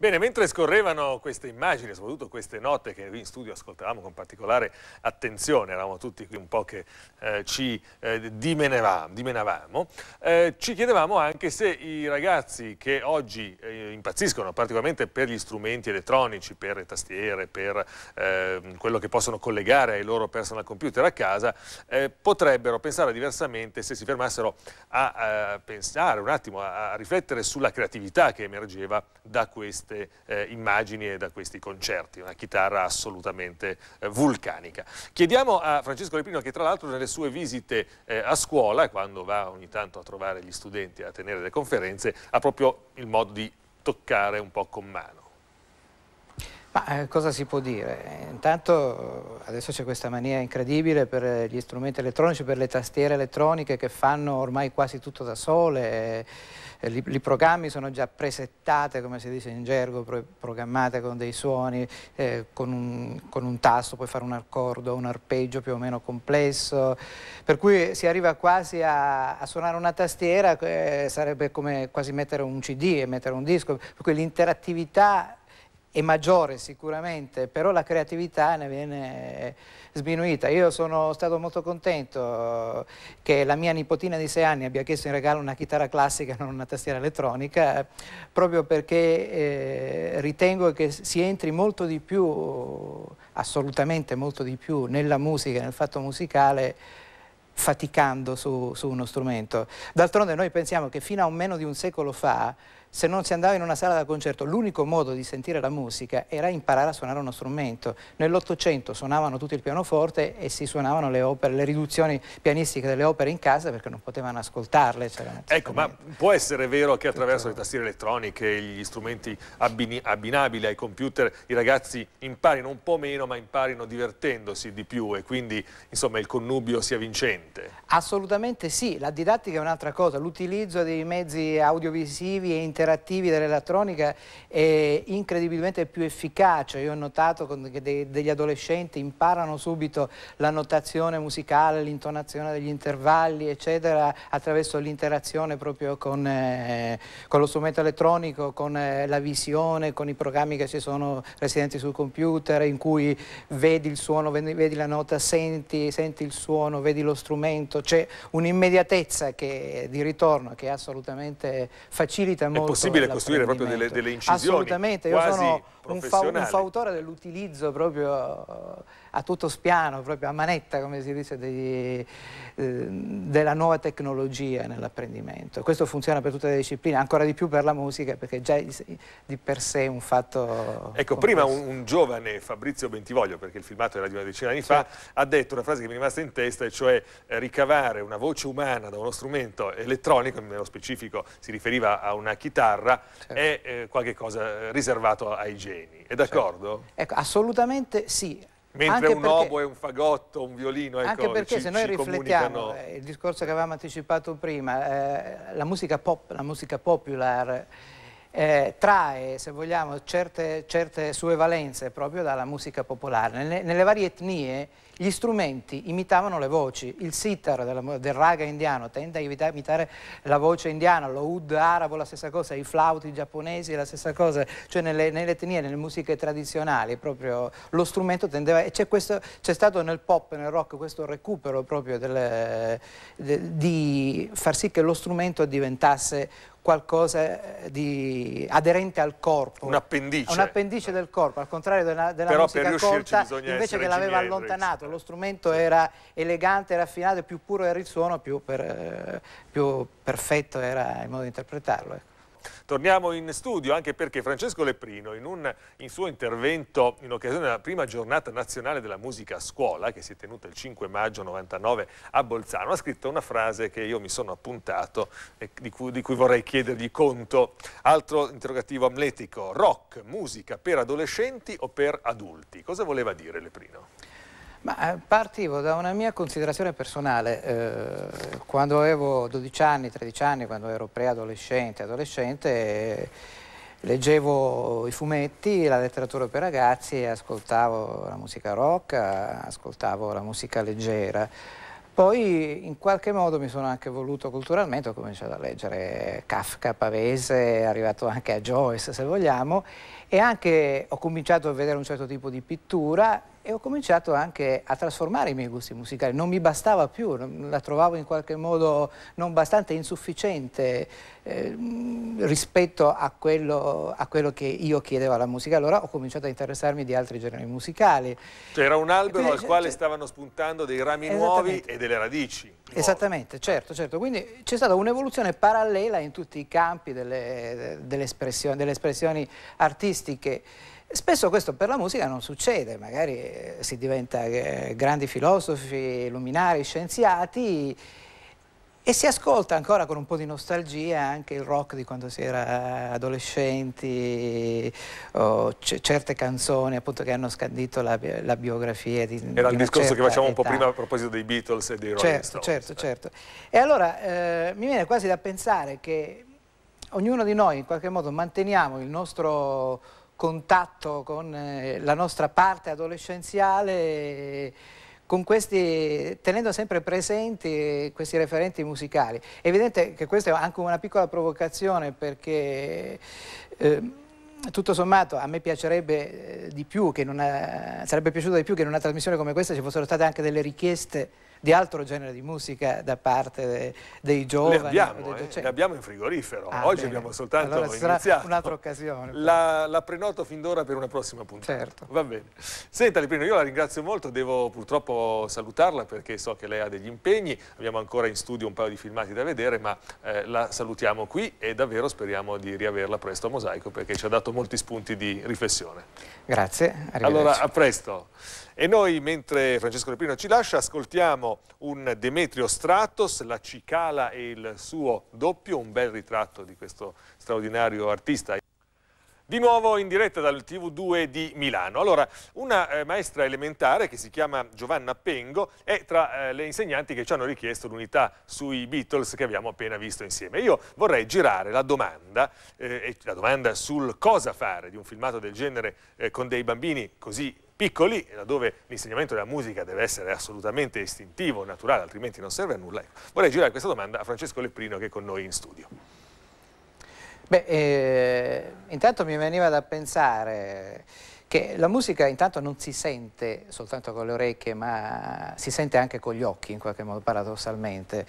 Bene, mentre scorrevano queste immagini, soprattutto queste note che qui in studio ascoltavamo con particolare attenzione, eravamo tutti qui un po' che eh, ci eh, dimenavamo, dimenavamo eh, ci chiedevamo anche se i ragazzi che oggi eh, impazziscono particolarmente per gli strumenti elettronici, per le tastiere, per ehm, quello che possono collegare ai loro personal computer a casa, eh, potrebbero pensare diversamente se si fermassero a, a pensare un attimo, a, a riflettere sulla creatività che emergeva da questi queste eh, immagini e da questi concerti, una chitarra assolutamente eh, vulcanica. Chiediamo a Francesco Lepino che tra l'altro nelle sue visite eh, a scuola, quando va ogni tanto a trovare gli studenti a tenere le conferenze, ha proprio il modo di toccare un po' con mano ma eh, cosa si può dire? Intanto adesso c'è questa mania incredibile per gli strumenti elettronici, per le tastiere elettroniche che fanno ormai quasi tutto da sole. Eh, I, programmi sono già presettate, come si dice in gergo, pro, programmate con dei suoni, eh, con, un, con, un, tasto puoi fare un accordo, un arpeggio più o meno complesso, per cui si arriva quasi a, a suonare una tastiera, eh, sarebbe come quasi mettere un CD e mettere un disco, per cui l'interattività è maggiore sicuramente, però la creatività ne viene sminuita. Io sono stato molto contento che la mia nipotina di 6 anni abbia chiesto in regalo una chitarra classica non una tastiera elettronica, proprio perché eh, ritengo che si entri molto di più, assolutamente molto di più, nella musica, nel fatto musicale, faticando su, su uno strumento. D'altronde noi pensiamo che fino a meno di un secolo fa se non si andava in una sala da concerto, l'unico modo di sentire la musica era imparare a suonare uno strumento. Nell'Ottocento suonavano tutti il pianoforte e si suonavano le, opere, le riduzioni pianistiche delle opere in casa perché non potevano ascoltarle. Ecco, ma può essere vero che attraverso Tutto... le tastiere elettroniche, e gli strumenti abbini, abbinabili ai computer, i ragazzi imparino un po' meno, ma imparino divertendosi di più e quindi insomma il connubio sia vincente? Assolutamente sì, la didattica è un'altra cosa, l'utilizzo dei mezzi audiovisivi e internet interattivi dell'elettronica è incredibilmente più efficace. Io ho notato che degli adolescenti imparano subito la notazione musicale, l'intonazione degli intervalli, eccetera, attraverso l'interazione proprio con, eh, con, lo strumento elettronico, con eh, la visione, con i programmi che ci sono residenti sul computer, in cui vedi il suono, vedi, vedi la nota, senti, senti il suono, vedi lo strumento. C'è un'immediatezza di ritorno che assolutamente facilita molto possibile costruire proprio delle, delle, incisioni Assolutamente, io sono un, fa un fautore dell'utilizzo proprio eh, a tutto spiano, proprio a manetta, come si dice, degli, eh, della nuova tecnologia nell'apprendimento. Questo funziona per tutte le discipline, ancora di più per la musica, perché già di per sé è un fatto... Ecco, prima un, un, giovane, Fabrizio Bentivoglio, perché il filmato era di una decina di anni certo. fa, ha detto una frase che mi è rimasta in testa, e cioè eh, ricavare una voce umana da uno strumento elettronico, nello specifico si riferiva a una chitarra, certo. è eh, qualcosa riservato ai geni. È d'accordo? Certo. Ecco, assolutamente sì Mentre anche un perché, oboe, un fagotto, un violino, ecco, Anche perché ci, se noi riflettiamo, comunicano... Eh, il discorso che avevamo anticipato prima, eh, la musica pop, la musica popular eh, trae, se vogliamo, certe, certe, sue valenze proprio dalla musica popolare. Nelle, nelle, varie etnie gli strumenti imitavano le voci, il sitar del, del raga indiano tende a imitare la voce indiana, lo ud arabo la stessa cosa, i flauti giapponesi la stessa cosa, cioè nelle, nelle etnie, nelle musiche tradizionali proprio lo strumento tendeva, e c'è, stato nel pop, nel rock questo recupero proprio delle, de, di far sì che lo strumento diventasse qualcosa eh, di aderente al corpo. Un appendice. Un'appendice. Un'appendice del corpo, al contrario della, della Però musica per corta, invece che l'aveva allontanato. Lo strumento era elegante, raffinato, più puro era il suono, più, per, eh, più perfetto era il modo di interpretarlo. Ecco. Torniamo in studio anche perché Francesco Leprino in un in suo intervento in occasione della prima giornata nazionale della musica a scuola che si è tenuta il 5 maggio 99 a Bolzano ha scritto una frase che io mi sono appuntato e di cui, di cui vorrei chiedergli conto. Altro interrogativo amletico, rock, musica per adolescenti o per adulti? Cosa voleva dire Leprino? Ma eh, partivo da una mia considerazione personale. Eh, quando avevo 12 anni, 13 anni, quando ero preadolescente, adolescente, leggevo i fumetti, la letteratura per ragazzi, ascoltavo la musica rock, ascoltavo la musica leggera. Poi in qualche modo mi sono anche voluto culturalmente, ho cominciato a leggere Kafka, Pavese, arrivato anche a Joyce se vogliamo, e anche ho cominciato a vedere un certo tipo di pittura e ho cominciato anche a trasformare i miei gusti musicali, non mi bastava più, la trovavo in qualche modo non bastante, insufficiente eh, rispetto a quello, a quello, che io chiedevo alla musica, allora ho cominciato a interessarmi di altri generi musicali. C'era un albero quindi, al quale stavano spuntando dei rami nuovi e delle radici. Nuove. Esattamente, certo, certo, quindi c'è stata un'evoluzione parallela in tutti i campi delle, delle, espressioni, delle espressioni artistiche. Spesso questo per la musica non succede, magari eh, si diventa eh, grandi filosofi, luminari, scienziati e si ascolta ancora con un po' di nostalgia anche il rock di quando si era adolescenti o certe canzoni appunto che hanno scandito la, bi la biografia di Era di il discorso che facciamo un po' prima a proposito dei Beatles e dei Rolling certo, Stones. Certo, eh. certo. E allora eh, mi viene quasi da pensare che ognuno di noi in qualche modo manteniamo il nostro contatto con eh, la nostra parte adolescenziale questi, tenendo sempre presenti questi referenti musicali. È evidente che questa è anche una piccola provocazione perché eh, tutto sommato a me piacerebbe eh, di più, che una, eh, sarebbe piaciuto di più che in una trasmissione come questa ci fossero state anche delle richieste di altro genere di musica da parte dei giovani. Le abbiamo, eh, le abbiamo in frigorifero, ah, oggi bene. abbiamo soltanto allora iniziato. un'altra occasione. La, la, prenoto fin d'ora per una prossima puntata. Certo. Va bene. Senta Liprino, io la ringrazio molto, devo purtroppo salutarla perché so che lei ha degli impegni, abbiamo ancora in studio un paio di filmati da vedere, ma eh, la salutiamo qui e davvero speriamo di riaverla presto a Mosaico perché ci ha dato molti spunti di riflessione. Grazie, Allora, a presto. E noi, mentre Francesco Reprino ci lascia, ascoltiamo un Demetrio Stratos, La cicala e il suo doppio, un bel ritratto di questo straordinario artista. Di nuovo in diretta dal TV2 di Milano. Allora, una eh, maestra elementare che si chiama Giovanna Pengo è tra eh, le insegnanti che ci hanno richiesto l'unità sui Beatles che abbiamo appena visto insieme. Io vorrei girare la domanda, eh, la domanda sul cosa fare di un filmato del genere eh, con dei bambini così piccoli, laddove l'insegnamento della musica deve essere assolutamente istintivo, naturale, altrimenti non serve a nulla. Ecco, vorrei girare questa domanda a Francesco Leprino che è con noi in studio. Beh, eh, intanto mi veniva da pensare che la musica intanto non si sente soltanto con le orecchie, ma si sente anche con gli occhi, in qualche modo paradossalmente.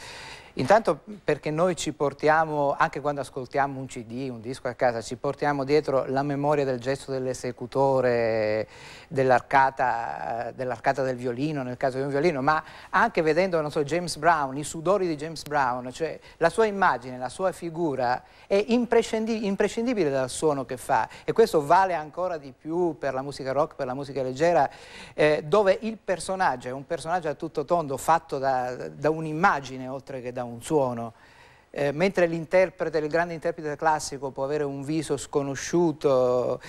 Intanto perché noi ci portiamo, anche quando ascoltiamo un CD, un disco a casa, ci portiamo dietro la memoria del gesto dell'esecutore, dell'arcata dell, del violino, nel caso di un violino, ma anche vedendo, non so, James Brown, i sudori di James Brown, cioè la sua immagine, la sua figura è imprescindibile, imprescindibile dal suono che fa e questo vale ancora di più per la musica rock, per la musica leggera, eh, dove il personaggio è un personaggio a tutto tondo fatto da, da un'immagine oltre che da un un suono eh, mentre l'interprete, il grande interprete classico può avere un viso sconosciuto,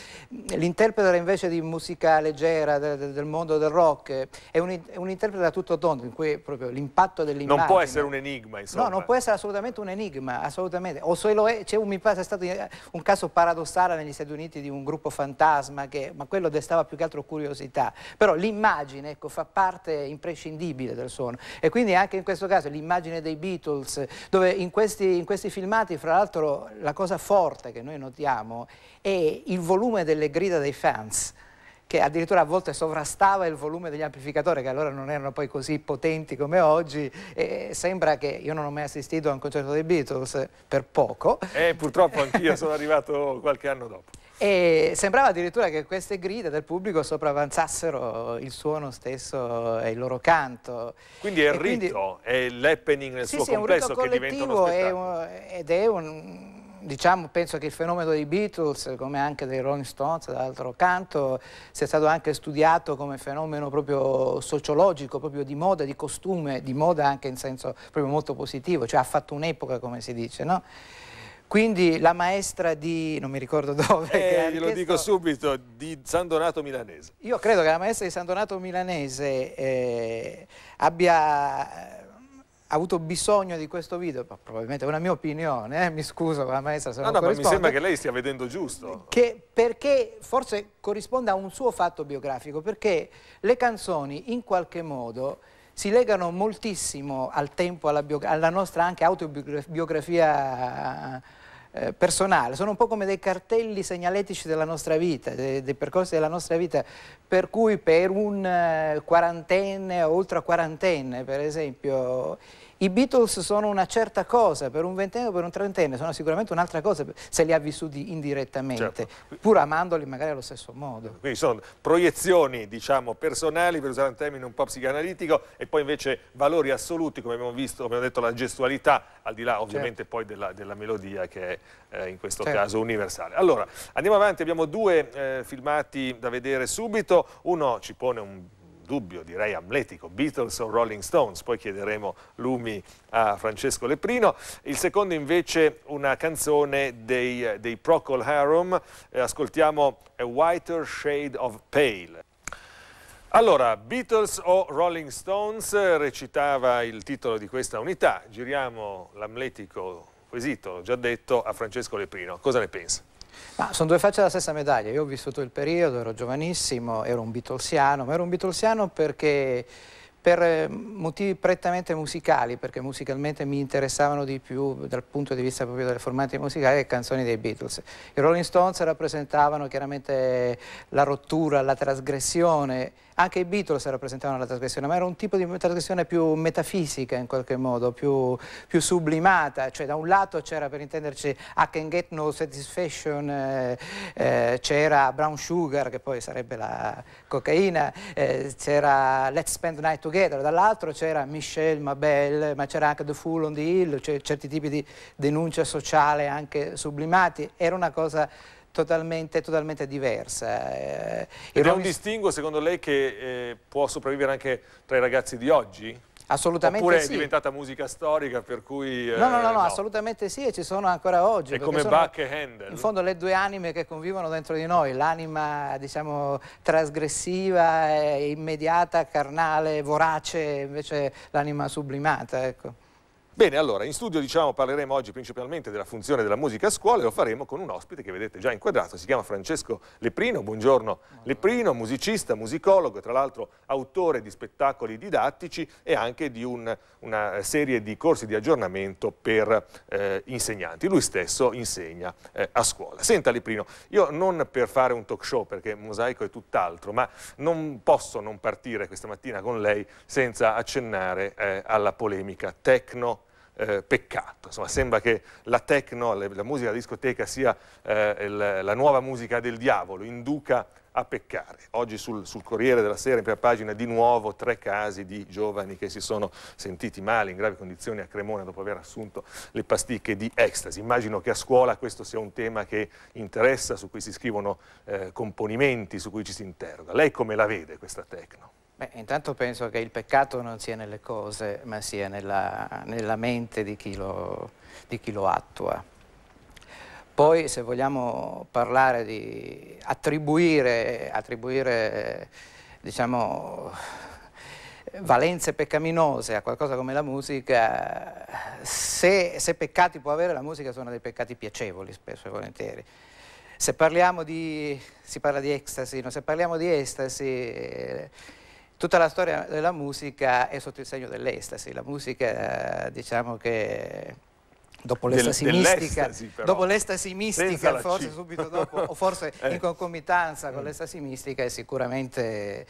l'interprete invece di musica leggera de, de, del mondo del rock è un, è un interprete da tutto tondo, in cui proprio l'impatto dell'immagine... Non può essere un enigma, insomma. No, non può essere assolutamente un enigma, assolutamente. O se lo è, c'è un, mi pare, è stato eh, un caso paradossale negli Stati Uniti di un gruppo fantasma, che, ma quello destava più che altro curiosità. Però l'immagine, ecco, fa parte imprescindibile del suono. E quindi anche in questo caso l'immagine dei Beatles, dove in questo questi, in questi filmati, fra l'altro, la cosa forte che noi notiamo è il volume delle grida dei fans che addirittura a volte sovrastava il volume degli amplificatori, che allora non erano poi così potenti come oggi, e sembra che io non ho mai assistito a un concerto dei Beatles, per poco. Eh, purtroppo anch'io sono arrivato qualche anno dopo e sembrava addirittura che queste grida del pubblico sopravvanzassero il suono stesso e il loro canto. Quindi è il quindi, rito, è l'happening nel sì, suo sì, complesso che diventa uno spettacolo. È, ed è un, diciamo, penso che il fenomeno dei Beatles, come anche dei Rolling Stones, d'altro canto, sia stato anche studiato come fenomeno proprio sociologico, proprio di moda, di costume, di moda anche in senso proprio molto positivo, cioè ha fatto un'epoca, come si dice, no? Quindi la maestra di, non mi ricordo dove... Eh, glielo dico subito, di San Donato Milanese. Io credo che la maestra di San Donato Milanese eh, abbia eh, avuto bisogno di questo video, ma probabilmente è una mia opinione, eh? mi scuso con la maestra se no, non no, ma mi sembra che lei stia vedendo giusto. Che perché forse corrisponde a un suo fatto biografico, perché le canzoni in qualche modo si legano moltissimo al tempo, alla, alla nostra anche autobiografia eh, personale, sono un po' come dei cartelli segnaletici della nostra vita, dei, dei percorsi della nostra vita, per cui per un eh, quarantenne o ultra quarantenne, per esempio, i Beatles sono una certa cosa, per un ventenne o per un trentenne sono sicuramente un'altra cosa se li ha vissuti indirettamente, certo. pur amandoli magari allo stesso modo. Quindi sono proiezioni, diciamo, personali, per usare un termine un po' psicanalitico, e poi invece valori assoluti, come abbiamo visto, come ho detto, la gestualità, al di là certo. ovviamente certo. poi della, della, melodia che è eh, in questo certo. caso universale. Allora, andiamo avanti, abbiamo due eh, filmati da vedere subito, uno ci pone un dubbio direi amletico, Beatles o Rolling Stones, poi chiederemo Lumi a Francesco Leprino, il secondo invece una canzone dei, dei Procol Harum, eh, ascoltiamo A Whiter Shade of Pale. Allora, Beatles o Rolling Stones eh, recitava il titolo di questa unità. Giriamo l'amletico quesito, l'ho già detto, a Francesco Leprino. Cosa ne pensa? Ma sono due facce della stessa medaglia. Io ho vissuto il periodo, ero giovanissimo, ero un bitolsiano, ma ero un bitolsiano perché per eh, motivi prettamente musicali, perché musicalmente mi interessavano di più dal punto di vista proprio delle formate musicali le canzoni dei Beatles. I Rolling Stones rappresentavano chiaramente la rottura, la trasgressione, anche i Beatles rappresentavano la trasgressione, ma era un tipo di trasgressione più metafisica in qualche modo, più, più sublimata, cioè da un lato c'era per intenderci I Can Get No Satisfaction, eh, eh, c'era Brown Sugar, che poi sarebbe la cocaina, eh, c'era Let's Spend Night Together, Together, dall'altro c'era Michel Mabel, ma c'era anche The Fool on the Hill, cioè certi tipi di denuncia sociale anche sublimati, era una cosa totalmente, totalmente diversa. Eh, Ed è un distinguo secondo lei che eh, può sopravvivere anche tra i ragazzi di oggi? Assolutamente Oppure sì. è diventata musica storica, per cui... Eh, no, no, no, no, assolutamente sì e ci sono ancora oggi. È come Bach e Handel. In fondo le due anime che convivono dentro di noi, l'anima, diciamo, trasgressiva, immediata, carnale, vorace, invece l'anima sublimata, ecco. Bene, allora, in studio diciamo, parleremo oggi principalmente della funzione della musica a scuola e lo faremo con un ospite che vedete già inquadrato, si chiama Francesco Leprino, buongiorno Leprino, musicista, musicologo e tra l'altro autore di spettacoli didattici e anche di un, una serie di corsi di aggiornamento per eh, insegnanti, lui stesso insegna eh, a scuola. Senta Leprino, io non per fare un talk show perché Mosaico è tutt'altro, ma non posso non partire questa mattina con lei senza accennare eh, alla polemica tecno eh, peccato. Insomma, sembra che la techno, la musica da discoteca sia eh, il, la nuova musica del diavolo, induca a peccare. Oggi sul, sul, Corriere della Sera, in prima pagina, di nuovo tre casi di giovani che si sono sentiti male, in gravi condizioni a Cremona dopo aver assunto le pasticche di ecstasy. Immagino che a scuola questo sia un tema che interessa, su cui si scrivono eh, componimenti, su cui ci si interroga. Lei come la vede questa tecno? Beh, intanto penso che il peccato non sia nelle cose, ma sia nella, nella mente di chi, lo, di chi, lo, attua. Poi se vogliamo parlare di attribuire, attribuire diciamo, valenze peccaminose a qualcosa come la musica, se, se peccati può avere la musica sono dei peccati piacevoli spesso e volentieri se parliamo di, si parla di ecstasy, no? se parliamo di ecstasy Tutta la storia della musica è sotto il segno dell'estasi, la musica eh, diciamo che dopo l'estasi Del, mistica, dopo mistica forse C. subito dopo, o forse eh. in concomitanza con l'estasi mistica è sicuramente,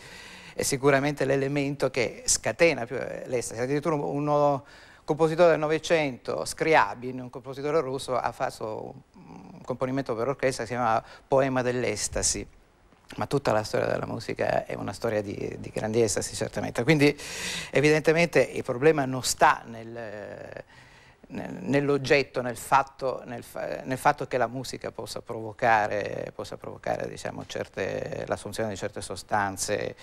sicuramente l'elemento che scatena più eh, l'estasi, addirittura uno compositore del Novecento, Scriabin, un compositore russo, ha fatto un componimento per orchestra che si chiama Poema dell'estasi ma tutta la storia della musica è una storia di, di grandi estasi certamente. Quindi evidentemente il problema non sta nel, nell'oggetto, nel, nel, nel fatto, che la musica possa provocare, possa provocare diciamo, certe, l'assunzione di certe sostanze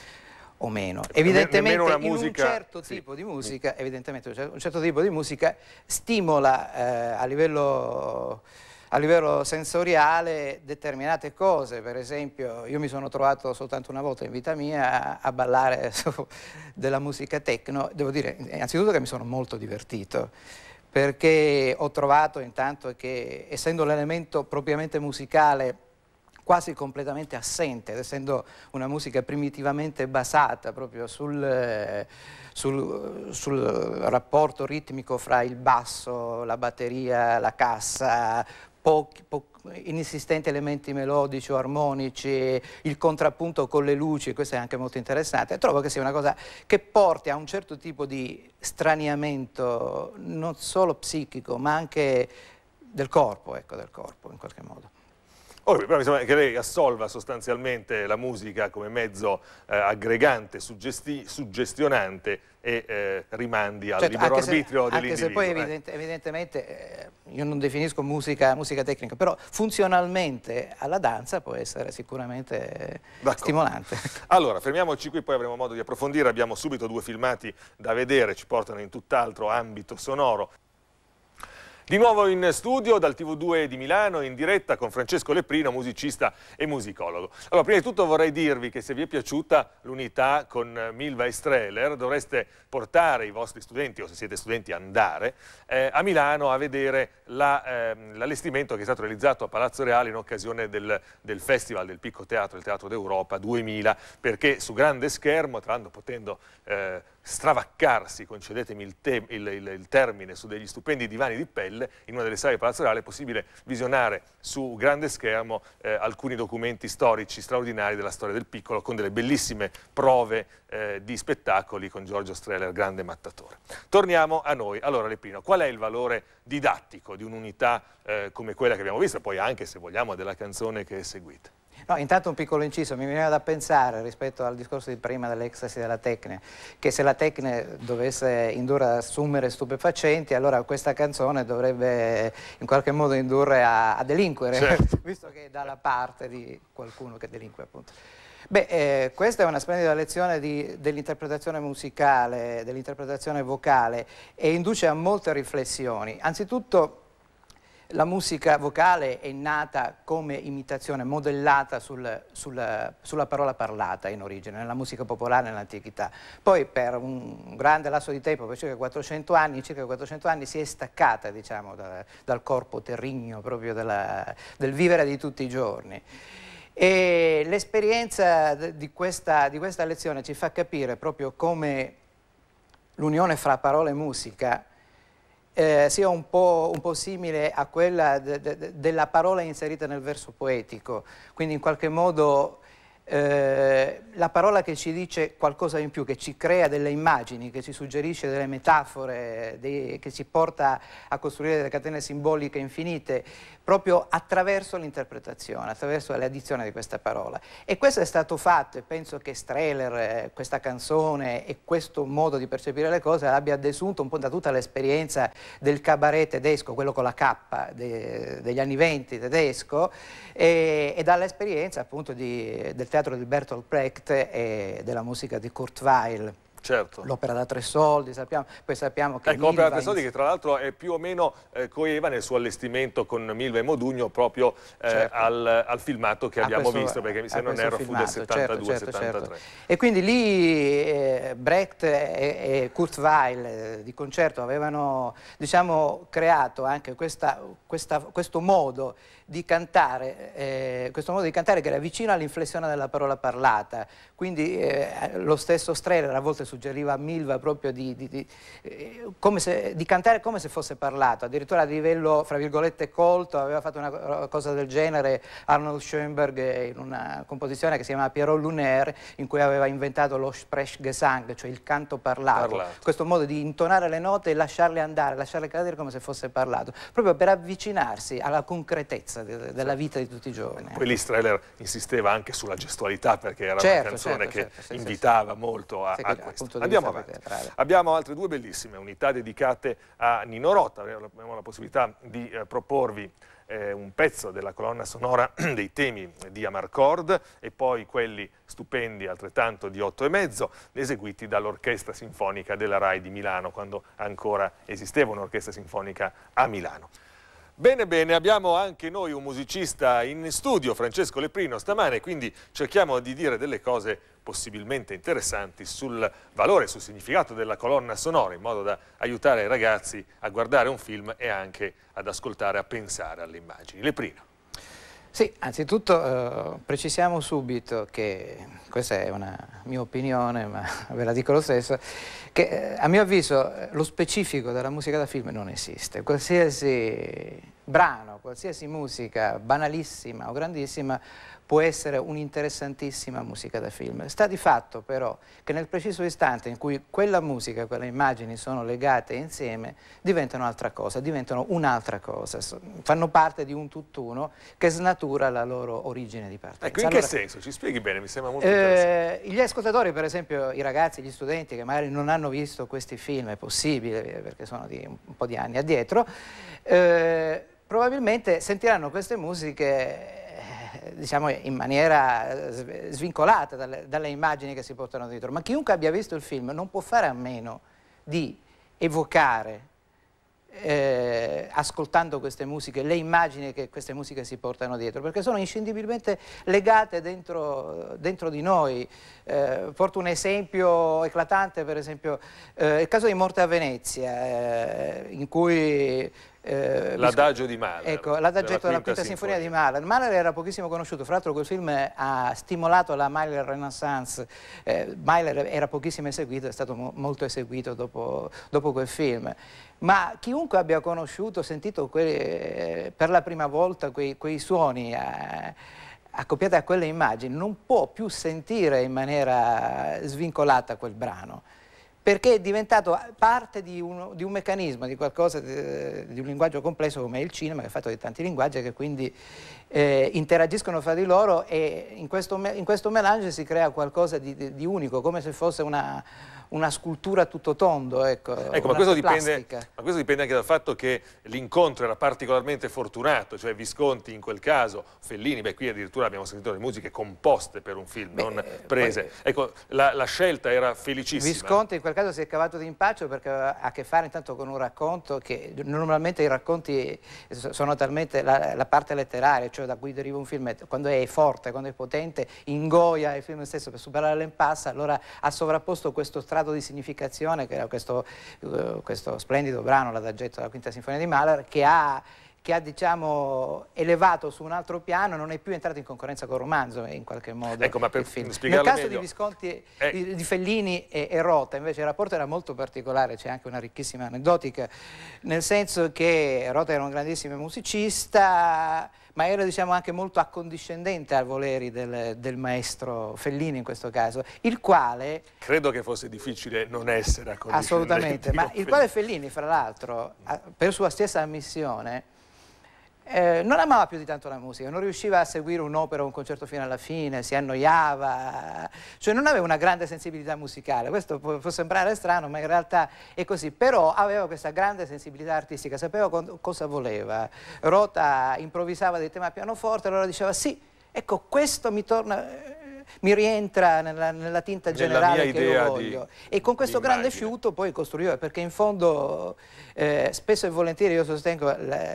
o meno. Evidentemente M- musica, un certo sì. tipo di musica, evidentemente un certo, un certo tipo di musica stimola eh, a livello a livello sensoriale determinate cose, per esempio io mi sono trovato soltanto una volta in vita mia a ballare della musica techno, devo dire innanzitutto che mi sono molto divertito perché ho trovato intanto che essendo l'elemento propriamente musicale quasi completamente assente, ed essendo una musica primitivamente basata proprio sul, sul, sul, rapporto ritmico fra il basso, la batteria, la cassa, pochi, pochi, inesistenti elementi melodici o armonici, il contrappunto con le luci, questo è anche molto interessante. E trovo che sia una cosa che porti a un certo tipo di straniamento, non solo psichico, ma anche del corpo, ecco, del corpo in qualche modo. Oh, però mi sembra che lei assolva sostanzialmente la musica come mezzo eh, aggregante, suggesti suggestionante e eh, rimandi al certo, libero arbitrio dell'individuo. Anche se poi eh. evident evidentemente eh, io non definisco musica, musica, tecnica, però funzionalmente alla danza può essere sicuramente eh, stimolante. Allora, fermiamoci qui, poi avremo modo di approfondire, abbiamo subito due filmati da vedere, ci portano in tutt'altro ambito sonoro. Di nuovo in studio dal TV2 di Milano in diretta con Francesco Leprino, musicista e musicologo. Allora, prima di tutto vorrei dirvi che se vi è piaciuta l'unità con Milva e Streller dovreste portare i vostri studenti, o se siete studenti andare, eh, a Milano a vedere ehm, l'allestimento la, eh, che è stato realizzato a Palazzo Reale in occasione del, del Festival del Picco Teatro, il Teatro d'Europa 2000, perché su grande schermo, tra l'altro potendo... Eh, stravaccarsi, concedetemi il, te il, il, il, termine, su degli stupendi divani di pelle in una delle sale palazzolari è possibile visionare su grande schermo eh, alcuni documenti storici straordinari della storia del piccolo con delle bellissime prove eh, di spettacoli con Giorgio Streller, grande mattatore. Torniamo a noi. Allora Leprino, qual è il valore didattico di un'unità eh, come quella che abbiamo visto, poi anche se vogliamo della canzone che è seguita? No, intanto un piccolo inciso, mi veniva da pensare rispetto al discorso di prima dell'ecstasy della tecne, che se la tecne dovesse indurre ad assumere stupefacenti, allora questa canzone dovrebbe in qualche modo indurre a, a delinquere, certo. visto che è dalla parte di qualcuno che delinque appunto. Beh, eh, questa è una splendida lezione dell'interpretazione musicale, dell'interpretazione vocale e induce a molte riflessioni. Anzitutto la musica vocale è nata come imitazione, modellata sul, sulla, sulla, parola parlata in origine, nella musica popolare nell'antichità. Poi per un grande lasso di tempo, per circa 400 anni, circa 400 anni si è staccata diciamo, da, dal corpo terrigno proprio della, del vivere di tutti i giorni. l'esperienza di questa, di questa lezione ci fa capire proprio come l'unione fra parola e musica eh, sia un po', un po', simile a quella de, de, della parola inserita nel verso poetico, quindi in qualche modo eh, la parola che ci dice qualcosa in più, che ci crea delle immagini, che ci suggerisce delle metafore, dei, che ci porta a costruire delle catene simboliche infinite, proprio attraverso l'interpretazione, attraverso l'addizione di questa parola. E questo è stato fatto e penso che Strehler, eh, questa canzone e questo modo di percepire le cose l'abbia desunto un po' da tutta l'esperienza del cabaret tedesco, quello con la K de, degli anni 20 tedesco e, e dall'esperienza appunto di, del teatro di Bertolt Brecht e della musica di Kurt Weill. Certo. L'opera da tre soldi, sappiamo, poi sappiamo che... Ecco, l'opera da tre soldi che tra l'altro è più o meno eh, coeva nel suo allestimento con Milva e Modugno proprio eh, certo. al, al, filmato che a abbiamo questo, visto, perché mi non erro filmato, fu del 72-73. Certo, certo, e quindi lì eh, Brecht e, e Kurt Weil eh, di concerto avevano diciamo, creato anche questa, questa, questo modo di cantare, eh, questo modo di cantare che era vicino all'inflessione della parola parlata, quindi eh, lo stesso Strehler a volte suggeriva a Milva proprio di, di, di, eh, se, di, cantare come se fosse parlato, addirittura a livello fra virgolette colto, aveva fatto una cosa del genere Arnold Schoenberg in una composizione che si chiama Pierrot Lunaire in cui aveva inventato lo Sprechgesang, cioè il canto parlato, parlato. questo modo di intonare le note e lasciarle andare, lasciarle cadere come se fosse parlato, proprio per avvicinarsi alla concretezza sicurezza de della vita di tutti i giorni. Poi ecco. lì Streller insisteva anche sulla gestualità perché era certo, una canzone certo, che certo, sì, invitava sì, molto a, a questo. Andiamo avanti. Teatrale. Abbiamo altre due bellissime unità dedicate a Nino Rota. abbiamo la possibilità di eh, proporvi eh, un pezzo della colonna sonora dei temi di Amarcord e poi quelli stupendi altrettanto di otto e mezzo eseguiti dall'Orchestra Sinfonica della RAI di Milano quando ancora esisteva un'orchestra sinfonica a Milano. Bene, bene, abbiamo anche noi un musicista in studio, Francesco Leprino, stamane, quindi cerchiamo di dire delle cose possibilmente interessanti sul valore, sul significato della colonna sonora, in modo da aiutare i ragazzi a guardare un film e anche ad ascoltare, a pensare alle immagini. Leprino. Sì, anzitutto eh, precisiamo subito che, questa è una mia opinione, ma ve la dico lo stesso, che eh, a mio avviso eh, lo specifico della musica da film non esiste. Qualsiasi brano, qualsiasi musica, banalissima o grandissima, può essere un'interessantissima musica da film. Sta di fatto però che nel preciso istante in cui quella musica e quelle immagini sono legate insieme diventano altra cosa, diventano un'altra cosa, fanno parte di un tutt'uno che snatura la loro origine di partenza. Ecco, in allora, che senso? Ci spieghi bene, mi sembra molto eh, interessante. Gli ascoltatori, per esempio i ragazzi, gli studenti che magari non hanno visto questi film, è possibile eh, perché sono di un po' di anni addietro, eh, probabilmente sentiranno queste musiche diciamo in maniera svincolata dalle, dalle immagini che si portano dietro, ma chiunque abbia visto il film non può fare a meno di evocare eh, ascoltando queste musiche, le immagini che queste musiche si portano dietro, perché sono inscindibilmente legate dentro, dentro di noi. Eh, porto un esempio eclatante, per esempio eh, il caso di Morte a Venezia, eh, in cui eh, l'adagio di Mahler. Ecco, l'adagetto della, quinta, sinfonia, di Mahler. Mahler era pochissimo conosciuto, fra l'altro quel film ha stimolato la Mahler Renaissance. Eh, Mahler era pochissimo eseguito, è stato mo molto eseguito dopo, dopo, quel film. Ma chiunque abbia conosciuto, sentito eh, per la prima volta quei, quei suoni eh, accoppiati a quelle immagini, non può più sentire in maniera svincolata quel brano perché è diventato parte di, uno, di un meccanismo, di qualcosa, di, eh, di, un linguaggio complesso come il cinema, che è fatto di tanti linguaggi che quindi eh, interagiscono fra di loro e in questo, in questo melange si crea qualcosa di, di unico, come se fosse una, una scultura tutto tondo. Ecco, ecco ma, questo dipende, ma, questo dipende, anche dal fatto che l'incontro era particolarmente fortunato, cioè Visconti in quel caso, Fellini, beh qui addirittura abbiamo sentito le musiche composte per un film, beh, non eh, prese. Poi, ecco, la, la, scelta era felicissima. Visconti in quel caso si è cavato d'impaccio perché ha a che fare intanto con un racconto che normalmente i racconti sono talmente la, la parte letteraria, cioè da cui deriva un film, quando è forte, quando è potente, ingoia il film stesso per superare l'impasse, allora ha sovrapposto questo strato di significazione che era questo, eh, questo splendido brano, l'adagetto della quinta sinfonia di Mahler, che ha che ha diciamo, elevato su un altro piano non è più entrato in concorrenza col Romanzo in qualche modo ecco, ma per film. Nel caso meglio, di Visconti, eh. di, di, Fellini e, e, Rota invece il rapporto era molto particolare, c'è anche una ricchissima aneddotica, nel senso che Rota era un grandissimo musicista ma era diciamo, anche molto accondiscendente al voleri del, del, maestro Fellini in questo caso, il quale... Credo che fosse difficile non essere accondiscendente. Assolutamente, ma il quale Fellini fra l'altro per sua stessa ammissione eh, non amava più di tanto la musica, non riusciva a seguire un'opera o un concerto fino alla fine, si annoiava, cioè non aveva una grande sensibilità musicale, questo può, può sembrare strano ma in realtà è così, però aveva questa grande sensibilità artistica, sapeva co cosa voleva, Rota improvvisava dei temi a pianoforte, allora diceva sì, ecco questo mi torna mi rientra nella, nella tinta generale nella che io voglio. e con questo grande fiuto poi costruiva, perché in fondo eh, spesso e volentieri io sostengo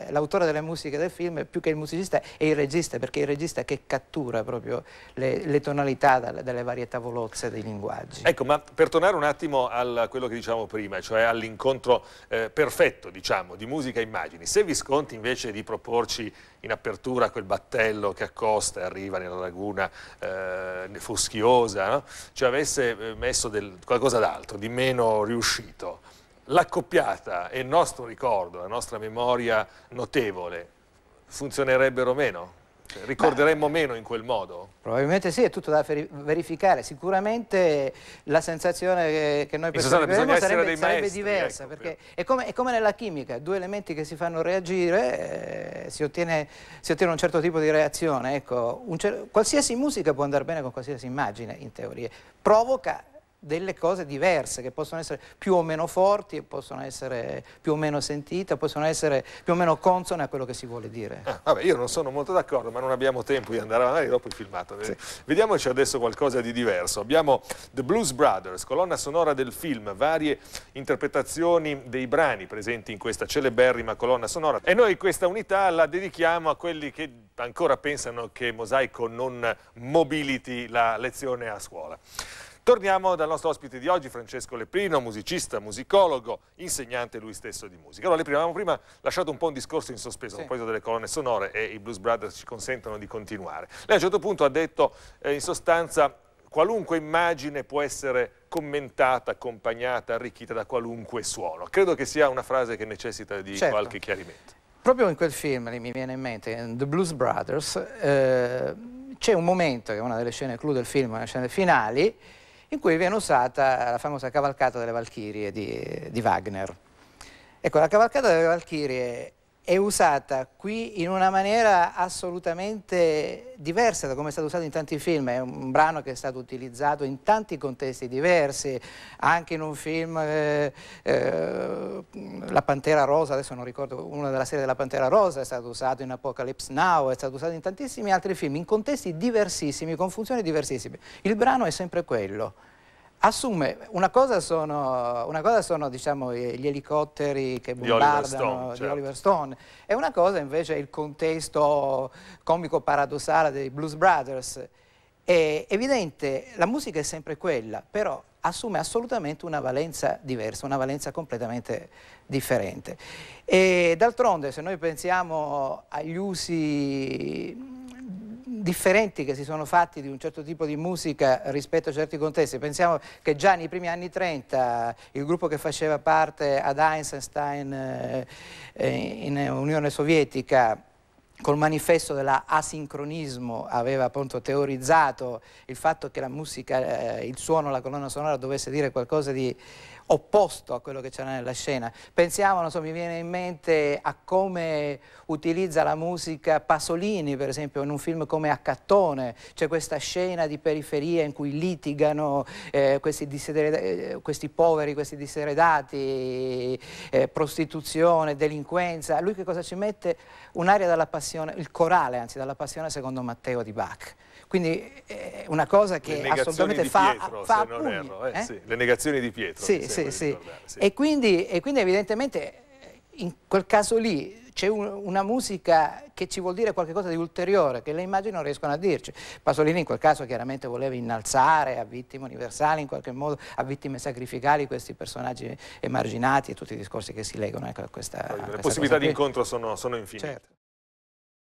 l'autore delle musiche del film più che il musicista è il regista, perché è il regista che cattura proprio le, le tonalità delle dalle varietà volozze dei linguaggi. Ecco, ma per tornare un attimo a quello che diciamo prima, cioè all'incontro eh, perfetto, diciamo, di musica e immagini, se Visconti invece di proporci in apertura quel battello che accosta e arriva nella laguna eh, eh, foschiosa, no? ci cioè avesse eh, messo del, qualcosa d'altro, di meno riuscito. L'accoppiata e il nostro ricordo, la nostra memoria notevole, funzionerebbero meno? Cioè, ricorderemmo Beh, meno in quel modo? Probabilmente sì, è tutto da verificare. Sicuramente la sensazione che, che noi percepiamo sarebbe, sarebbe diversa, ecco, perché è come, è come, nella chimica, due elementi che si fanno reagire eh, si, ottiene, si, ottiene, un certo tipo di reazione. Ecco, qualsiasi musica può andare bene con qualsiasi immagine, in teoria. Provoca delle cose diverse che possono essere più o meno forti, possono essere più o meno sentite, possono essere più o meno consone a quello che si vuole dire. Ah, vabbè, io non sono molto d'accordo, ma non abbiamo tempo di andare avanti dopo il filmato. Sì. Vediamoci adesso qualcosa di diverso. Abbiamo The Blues Brothers, colonna sonora del film, varie interpretazioni dei brani presenti in questa celeberrima colonna sonora e noi questa unità la dedichiamo a quelli che ancora pensano che Mosaico non mobiliti la lezione a scuola. Torniamo dal nostro ospite di oggi, Francesco Leprino, musicista, musicologo, insegnante lui stesso di musica. Allora Leprino, avevamo prima lasciato un po' un discorso in sospeso sì. a proposito delle colonne sonore e i Blues Brothers ci consentono di continuare. Lei a un certo punto ha detto eh, in sostanza qualunque immagine può essere commentata, accompagnata, arricchita da qualunque suono. Credo che sia una frase che necessita di certo. qualche chiarimento. Proprio in quel film mi viene in mente, The Blues Brothers, eh, c'è un momento, che è una delle scene clou del film, una delle scene finali, in cui viene usata la famosa cavalcata delle Valchirie di, di Wagner. Ecco, la cavalcata delle Valchirie è usata qui in una maniera assolutamente diversa da come è stato usato in tanti film, è un brano che è stato utilizzato in tanti contesti diversi, anche in un film, eh, eh, La Pantera Rosa, adesso non ricordo, una della serie della Pantera Rosa è stato usato in Apocalypse Now, è stato usato in tantissimi altri film, in contesti diversissimi, con funzioni diversissime. Il brano è sempre quello, assume, una cosa sono, una cosa sono diciamo, gli elicotteri che bombardano Oliver Stone, di certo. Oliver Stone, e una cosa invece è il contesto comico paradossale dei Blues Brothers. È evidente, la musica è sempre quella, però assume assolutamente una valenza diversa, una valenza completamente differente. E d'altronde, se noi pensiamo agli usi differenti che si sono fatti di un certo tipo di musica rispetto a certi contesti. Pensiamo che già nei primi anni 30 il gruppo che faceva parte ad Einstein eh, in Unione Sovietica col manifesto dell'asincronismo aveva appunto teorizzato il fatto che la musica, eh, il suono, la colonna sonora dovesse dire qualcosa di opposto a quello che c'era nella scena. Pensiamo, non so, mi viene in mente a come utilizza la musica Pasolini, per esempio, in un film come Accattone, c'è questa scena di periferia in cui litigano eh, questi, eh, questi, poveri, questi diseredati, eh, prostituzione, delinquenza. Lui che cosa ci mette? Un'aria dalla passione, il corale anzi, dalla passione secondo Matteo di Bach. Quindi è eh, una cosa che assolutamente fa, Pietro, fa pugni, erro, eh, eh? Sì, le negazioni di Pietro. Sì, sì, sì. E, quindi, e quindi evidentemente eh, in quel caso lì c'è un, una musica che ci vuol dire qualcosa di ulteriore, che le immagini non riescono a dirci. Pasolini in quel caso chiaramente voleva innalzare a vittime universali, in qualche modo a vittime sacrificali, questi personaggi emarginati e tutti i discorsi che si legano ecco, a questa... Le a questa possibilità di incontro sono, sono infinite. Certo.